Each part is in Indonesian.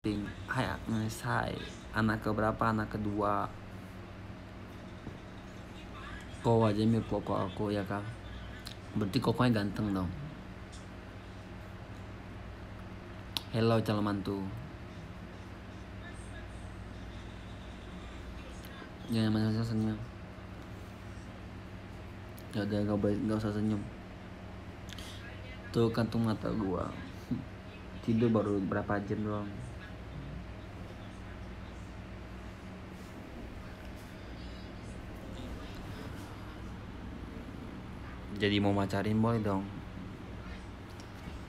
ting, ayah, saya anak keberapa anak kedua kau aja mi koko aku ya kak berarti yang ganteng dong hello calon mantu jangan ya, masa senyum ya ada gak baik gak usah senyum tuh kantung mata gua tidur baru berapa jam doang jadi mau macarin boy dong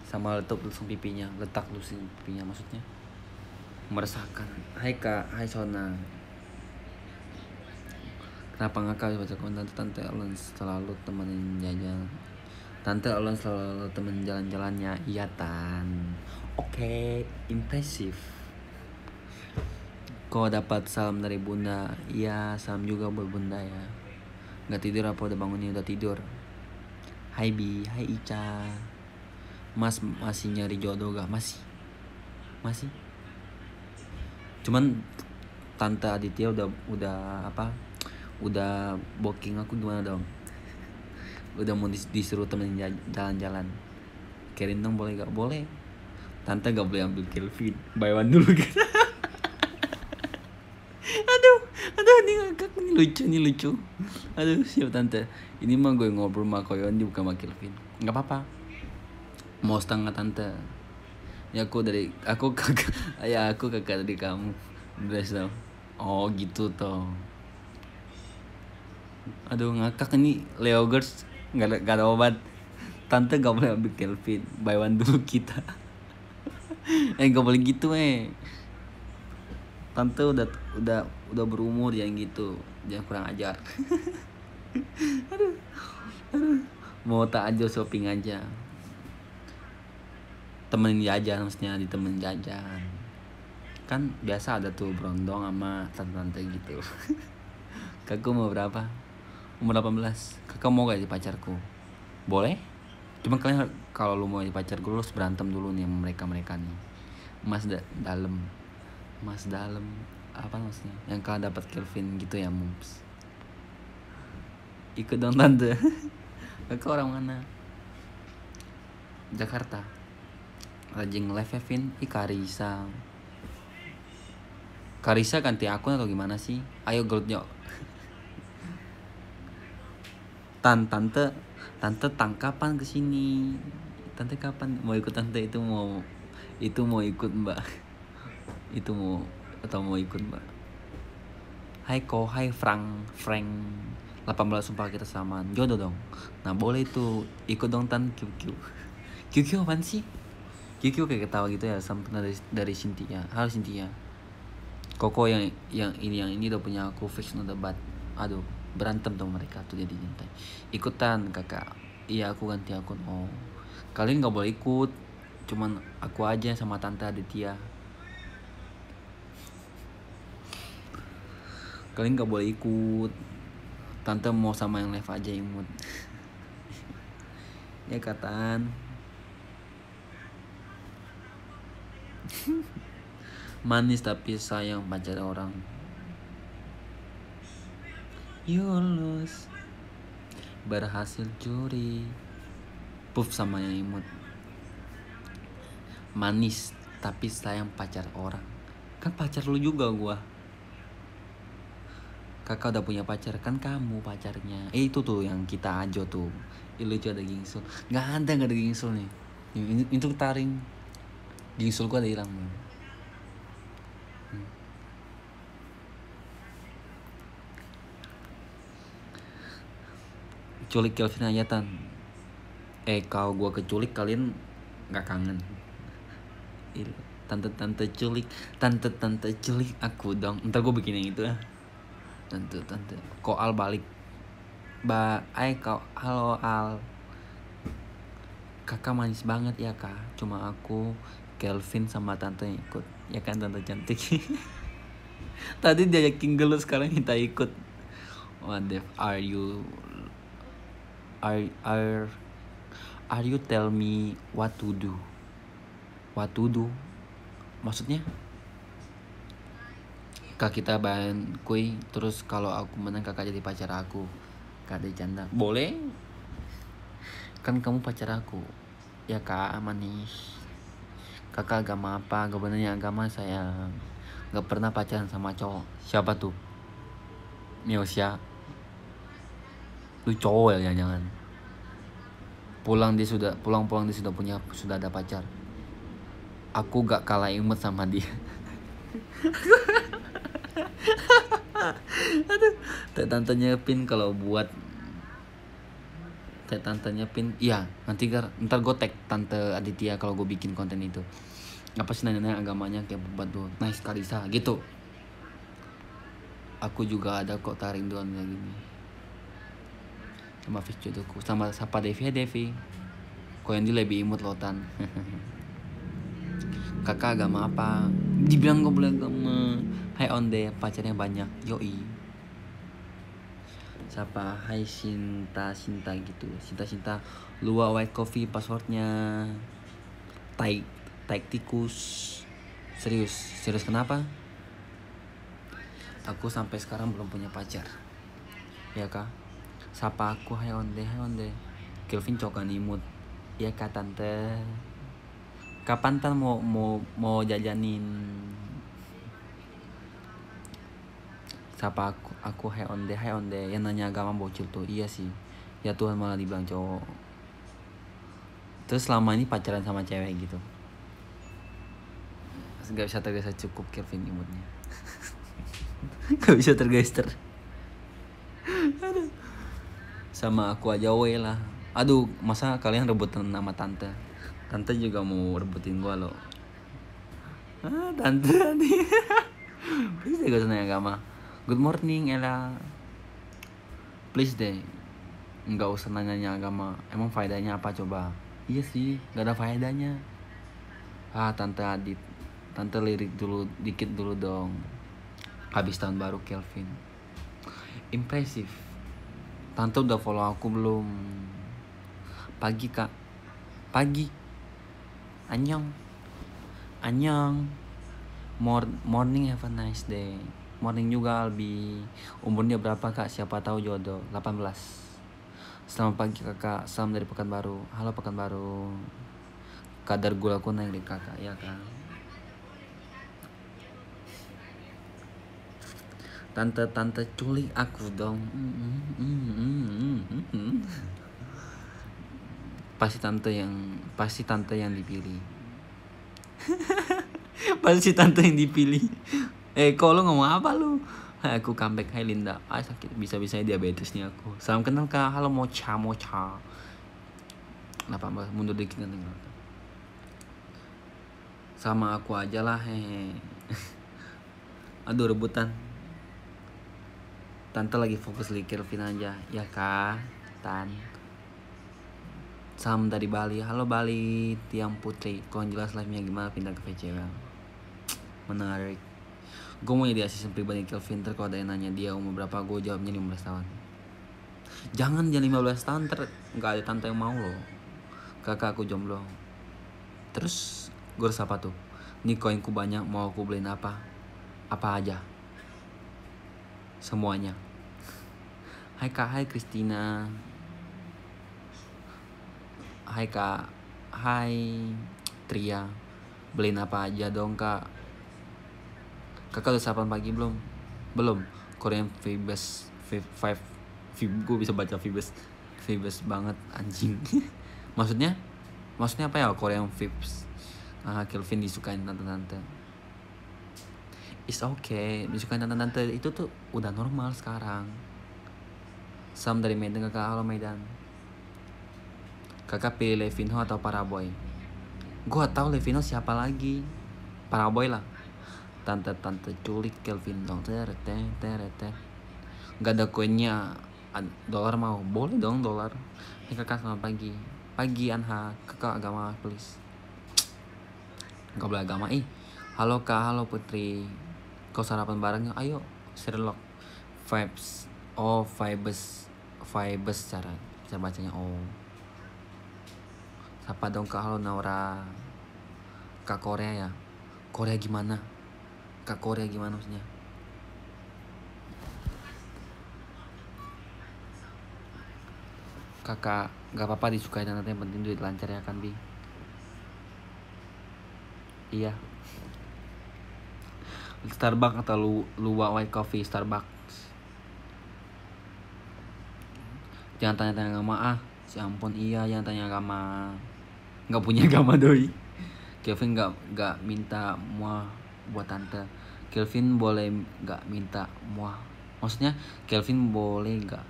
sama letup langsung pipinya letak lusin pipinya maksudnya meresahkan hai kak hai sona kenapa kau baca komentar tante Ellen selalu temenin jajan tante Ellen selalu temen jalan-jalannya iya tan oke okay. impresif kau dapat salam dari bunda iya salam juga buat bunda ya nggak tidur apa udah bangunnya udah tidur Hai Bi, hai Ica. Mas masih nyari jodoh gak? Masih. Masih. Cuman tante Aditya udah udah apa? Udah booking aku gimana dong? Udah mau dis disuruh temen jalan-jalan. Kirim dong boleh gak? Boleh. Tante gak boleh ambil Kelvin. Buy one dulu kan. aduh aduh ini ngakak ini lucu ini lucu aduh siap tante ini mah gue ngobrol sama koyon di bukan sama Kelvin nggak apa-apa mau setengah tante ya aku dari aku kakak ya aku kakak dari kamu udah tau oh gitu toh aduh ngakak ini Leo Girls nggak ada, gak ada obat tante gak boleh ambil Kelvin buy one dulu kita eh gak boleh gitu eh tante udah udah udah berumur yang gitu jangan kurang ajar aduh, aduh. mau tak aja shopping aja temenin jajan maksudnya ditemenin jajan kan biasa ada tuh berondong sama tante-tante gitu kakak mau berapa umur 18 kakak mau gak jadi pacarku boleh cuma kalian kalau lu mau jadi pacar gue harus berantem dulu nih mereka mereka nih mas da dalam emas dalam apa maksudnya yang kau dapat Kelvin gitu ya Mumps ikut dong tante kau orang mana Jakarta Rajing Kevin ya, i Karisa Karisa ganti akun atau gimana sih ayo gelutnya tan tante tante tangkapan ke kesini tante kapan mau ikut tante itu mau itu mau ikut mbak itu mau atau mau ikut mbak Hai Ko, Hai Frank, Frank 18 sumpah kita samaan jodoh dong Nah boleh itu ikut dong Tan QQ QQ apaan sih? QQ kayak ketawa gitu ya sama dari, dari Cynthia Harus Cynthia Koko yang yang ini yang ini udah punya aku fix no debat Aduh berantem dong mereka tuh jadi nyantai Ikutan kakak Iya aku ganti akun oh Kalian nggak boleh ikut Cuman aku aja sama Tante Aditya kalian gak boleh ikut tante mau sama yang live aja imut ya kataan manis tapi sayang pacar orang Yulus berhasil curi puff sama yang imut manis tapi sayang pacar orang kan pacar lu juga gua kakak udah punya pacar kan kamu pacarnya eh itu tuh yang kita ajo tuh eh, lucu ada gingsul nggak ada nggak ada gingsul nih itu taring gingsul gua ada hilang Hmm. culik Kelvin tan eh kau gua keculik kalian nggak kangen tante-tante culik tante-tante culik aku dong ntar gua bikin yang itu ya tentu tentu koal balik ba ay kau halo al kakak manis banget ya kak cuma aku Kelvin sama tante yang ikut ya kan tante cantik tadi diajakin gelut sekarang kita ikut what the are you are are are you tell me what to do what to do maksudnya kak kita bahan kui terus kalau aku menang kakak jadi pacar aku kak ada canda boleh kan kamu pacar aku ya kak manis kakak agama apa sebenarnya agama saya nggak pernah pacaran sama cowok siapa tuh Miosya lu cowok ya jangan pulang dia sudah pulang pulang dia sudah punya sudah ada pacar aku gak kalah imut sama dia Aduh, teh tantenya pin kalau buat teh tantenya pin iya nanti ntar, ntar gue tag tante Aditya kalau gue bikin konten itu apa sih nanya agamanya kayak buat tuh nice Kalisa gitu aku juga ada kok taring doan kayak gini sama fisjo tuh sama siapa Devi ya Devi kau yang lebih imut lotan kakak agama apa dibilang gue boleh gue Hai on the pacarnya banyak Yoi Siapa Hai Sinta Sinta gitu Sinta Sinta luar White Coffee passwordnya tight tai tikus Serius Serius kenapa? Aku sampai sekarang belum punya pacar Ya kak siapa aku Hai on the Hai on the Kelvin cokan imut Ya kak tante kapan tan mau mau mau jajanin siapa aku aku hai onde hai the yang nanya agama bocil tuh iya sih ya Tuhan malah dibilang cowok terus selama ini pacaran sama cewek gitu nggak bisa tergesa cukup Kevin imutnya nggak bisa tergeser sama aku aja we lah aduh masa kalian rebutan nama tante tante juga mau rebutin gua lo. ah tante tadi please deh usah nanya agama good morning Ella please deh nggak usah nanya agama emang faedahnya apa coba iya sih nggak ada faedahnya ah tante Adit tante lirik dulu dikit dulu dong habis tahun baru Kelvin impresif tante udah follow aku belum pagi kak pagi Annyeong. Annyeong. Mor morning have a nice day. Morning juga Albi. Umurnya berapa Kak? Siapa tahu jodoh. 18. Selamat pagi Kakak. Salam dari Pekanbaru. Halo Pekanbaru. Kadar ku naik deh Kakak, ya Kak. Tante-tante culik aku dong. Mm -mm, mm -mm, mm -mm pasti tante yang pasti tante yang dipilih pasti tante yang dipilih eh kok lu ngomong apa lu Hai aku comeback Hai Linda Ah sakit Bisa-bisa diabetes nih aku Salam kenal kak Halo mocha mocha apa mbak Mundur dikit nanti Sama aku aja lah hehe. Aduh rebutan Tante lagi fokus likir Kelvin aja Ya kak Tan Sam dari Bali halo Bali Tiang Putri Kau jelas live nya gimana pindah ke VCW menarik gue mau jadi asisten pribadi Kelvin terkau ada yang nanya dia umur berapa gue jawabnya 15 tahun jangan jangan 15 tahun ter nggak ada tante yang mau loh kakak aku jomblo terus gue harus apa tuh nih koinku banyak mau aku beliin apa apa aja semuanya hai kak hai Christina Hai kak Hai Tria Beliin apa aja dong kak Kakak udah sarapan pagi belum? Belum Korean Fibes Five Fib, Gue bisa baca Fibes Fibes banget anjing Maksudnya? Maksudnya apa ya Korean Fibes Ah, Kelvin disukain tante-tante It's okay Disukain tante-tante itu tuh udah normal sekarang Sam dari Medan kakak Halo Medan kakak pilih Levinho atau Paraboy Gua tau Levinho siapa lagi Paraboy lah tante-tante culik Kelvin dong teret teret Gak ada kuenya dolar mau boleh dong dolar Nih kakak sama pagi pagi Anha kakak agama please Gak boleh agama ih halo kak halo putri kau sarapan bareng ayo Sherlock vibes oh vibes vibes cara cara bacanya oh Sapa dong kalau halo Naura? Ke Korea ya. Korea gimana? Kak Korea gimana maksudnya? Kakak gak apa-apa disukai dan nanti yang penting duit lancar ya kan Bi? Iya. Starbucks atau lu luwak white coffee Starbucks. Jangan tanya-tanya sama ah si ampun iya yang tanya agama nggak punya agama doi Kelvin nggak nggak minta muah buat tante Kelvin boleh nggak minta muah maksudnya Kelvin boleh nggak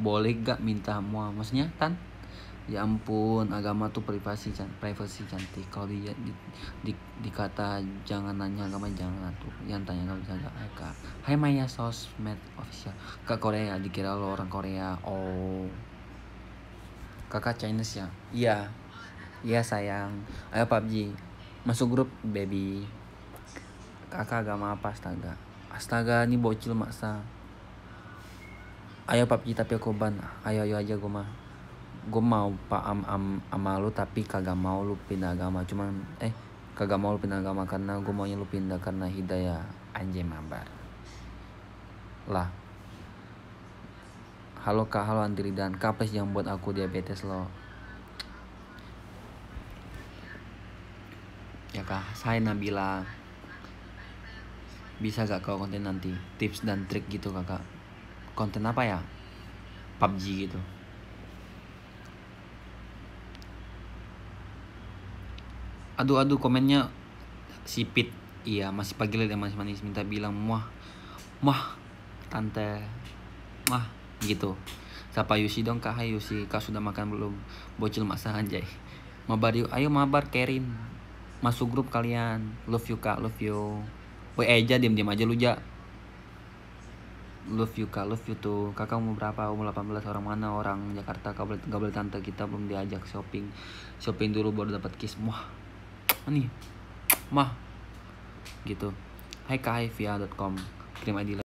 boleh nggak minta muah maksudnya kan ya ampun agama tuh privasi kan, privasi cantik kalau dia di, di, dikata jangan nanya agama jangan tuh yang tanya nggak bisa nggak kak Hai Maya sosmed official ke Korea dikira lo orang Korea oh Kakak Chinese ya? Iya. Iya sayang. Ayo PUBG. Masuk grup baby. Kakak agama apa astaga? Astaga ini bocil maksa. Ayo PUBG tapi aku ban. Ayo ayo aja gue mah. Gue mau pak am am ama lu tapi kagak mau lu pindah agama. Cuman eh kagak mau lu pindah agama karena gue maunya lu pindah karena hidayah anjay mabar. Lah halo kak halo Andri dan kapes yang buat aku diabetes loh ya kak saya Nabila bisa gak kau konten nanti tips dan trik gitu kakak konten apa ya PUBG gitu aduh aduh komennya sipit iya masih pagi lagi masih manis minta bilang muah muah tante mah gitu siapa Yusi dong kak hai Yusi kak sudah makan belum bocil masa anjay mabar yuk ayo mabar Kerin masuk grup kalian love you kak love you Woi e aja diam diam aja lu ja love you kak love you tuh kakak umur berapa umur 18 orang mana orang Jakarta kak boleh, gak boleh tante kita belum diajak shopping shopping dulu baru dapat kiss mah. nih mah gitu hai kak hai via.com kirim ID